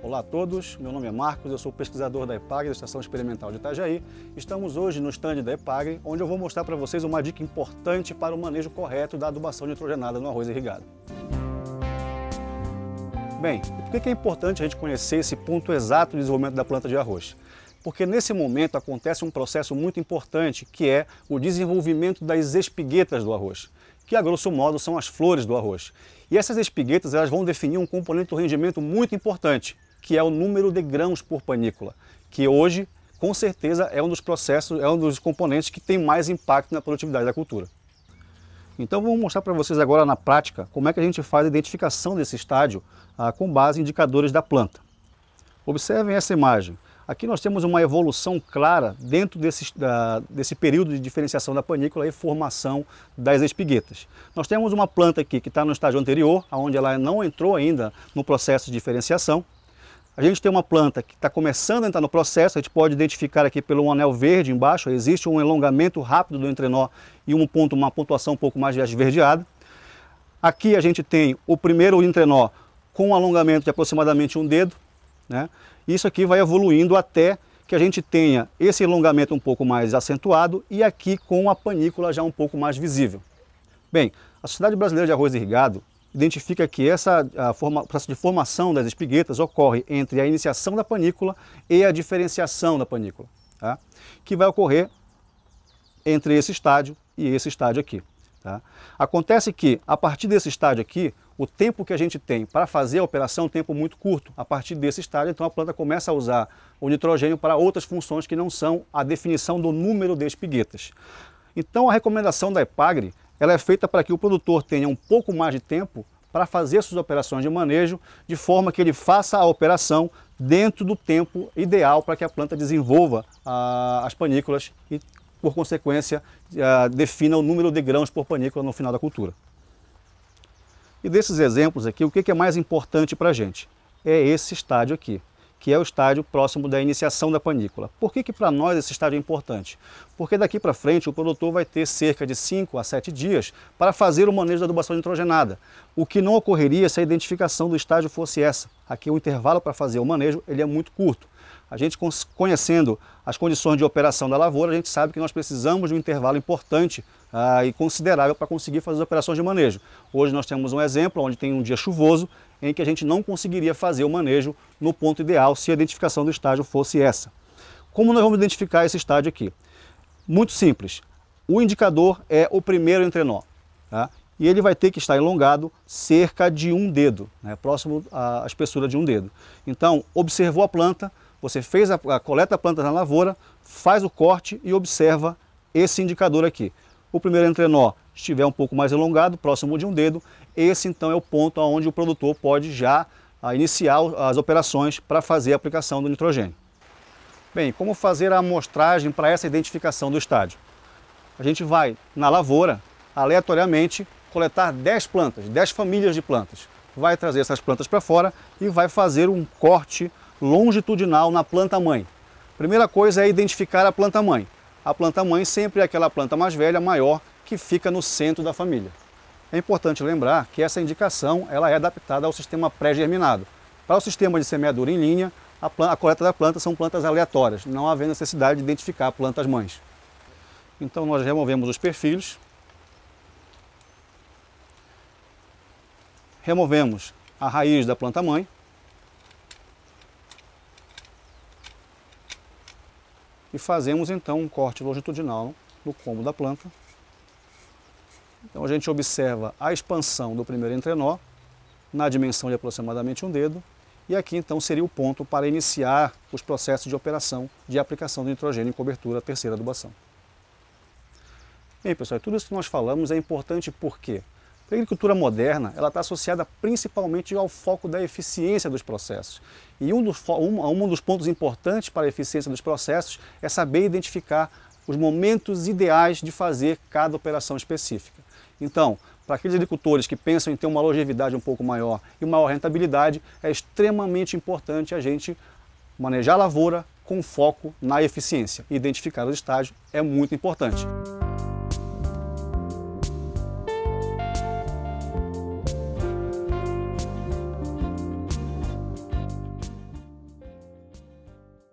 Olá a todos, meu nome é Marcos, eu sou pesquisador da EPAGRE, da Estação Experimental de Itajaí. Estamos hoje no stand da EPAGRE, onde eu vou mostrar para vocês uma dica importante para o manejo correto da adubação nitrogenada no arroz irrigado. Bem, por que é importante a gente conhecer esse ponto exato do desenvolvimento da planta de arroz? Porque nesse momento acontece um processo muito importante, que é o desenvolvimento das espiguetas do arroz que a grosso modo são as flores do arroz. E essas espiguetas elas vão definir um componente do rendimento muito importante, que é o número de grãos por panícula, que hoje, com certeza, é um dos processos, é um dos componentes que tem mais impacto na produtividade da cultura. Então vamos mostrar para vocês agora na prática como é que a gente faz a identificação desse estádio ah, com base em indicadores da planta. Observem essa imagem. Aqui nós temos uma evolução clara dentro desse, da, desse período de diferenciação da panícula e formação das espiguetas. Nós temos uma planta aqui que está no estágio anterior, onde ela não entrou ainda no processo de diferenciação. A gente tem uma planta que está começando a entrar no processo, a gente pode identificar aqui pelo anel verde embaixo, existe um elongamento rápido do entrenó e um ponto, uma pontuação um pouco mais esverdeada. Aqui a gente tem o primeiro entrenó com um alongamento de aproximadamente um dedo. Né? Isso aqui vai evoluindo até que a gente tenha esse alongamento um pouco mais acentuado e aqui com a panícula já um pouco mais visível. Bem, a Sociedade Brasileira de Arroz Irrigado identifica que essa a forma, o processo de formação das espiguetas ocorre entre a iniciação da panícula e a diferenciação da panícula, tá? que vai ocorrer entre esse estádio e esse estádio aqui. Tá? Acontece que, a partir desse estádio aqui, o tempo que a gente tem para fazer a operação é um tempo muito curto. A partir desse estádio, então, a planta começa a usar o nitrogênio para outras funções que não são a definição do número de espiguetas. Então, a recomendação da EPAGRE ela é feita para que o produtor tenha um pouco mais de tempo para fazer suas operações de manejo, de forma que ele faça a operação dentro do tempo ideal para que a planta desenvolva ah, as panículas e, por consequência, ah, defina o número de grãos por panícula no final da cultura. E desses exemplos aqui, o que é mais importante para a gente? É esse estádio aqui que é o estágio próximo da iniciação da panícula. Por que, que para nós esse estágio é importante? Porque daqui para frente o produtor vai ter cerca de 5 a 7 dias para fazer o manejo da adubação nitrogenada, o que não ocorreria se a identificação do estágio fosse essa. Aqui o intervalo para fazer o manejo ele é muito curto. A gente conhecendo as condições de operação da lavoura, a gente sabe que nós precisamos de um intervalo importante ah, e considerável para conseguir fazer as operações de manejo. Hoje nós temos um exemplo onde tem um dia chuvoso em que a gente não conseguiria fazer o manejo no ponto ideal se a identificação do estágio fosse essa. Como nós vamos identificar esse estágio aqui? Muito simples. O indicador é o primeiro entrenó. Tá? E ele vai ter que estar elongado cerca de um dedo, né? próximo à espessura de um dedo. Então, observou a planta, você fez a, a coleta da planta na lavoura, faz o corte e observa esse indicador aqui. O primeiro entrenó estiver um pouco mais elongado, próximo de um dedo, esse então é o ponto onde o produtor pode já ah, iniciar as operações para fazer a aplicação do nitrogênio. Bem, como fazer a amostragem para essa identificação do estádio? A gente vai na lavoura, aleatoriamente, coletar 10 plantas, 10 famílias de plantas. Vai trazer essas plantas para fora e vai fazer um corte longitudinal na planta mãe. Primeira coisa é identificar a planta mãe. A planta mãe sempre é aquela planta mais velha, maior, que fica no centro da família. É importante lembrar que essa indicação ela é adaptada ao sistema pré-germinado. Para o sistema de semeadura em linha, a, planta, a, coleta da planta são plantas aleatórias, não havendo necessidade de identificar plantas mães. Então nós removemos os perfis, removemos a raiz da planta mãe, e fazemos então um corte longitudinal no combo da planta então a gente observa a expansão do primeiro entrenó na dimensão de aproximadamente um dedo e aqui então seria o ponto para iniciar os processos de operação de aplicação do nitrogênio em cobertura terceira adubação. Bem pessoal, tudo isso que nós falamos é importante porque a agricultura moderna ela está associada principalmente ao foco da eficiência dos processos. E um dos, um, um dos pontos importantes para a eficiência dos processos é saber identificar os momentos ideais de fazer cada operação específica. Então, para aqueles agricultores que pensam em ter uma longevidade um pouco maior e uma maior rentabilidade, é extremamente importante a gente manejar a lavoura com foco na eficiência. Identificar os estágios é muito importante.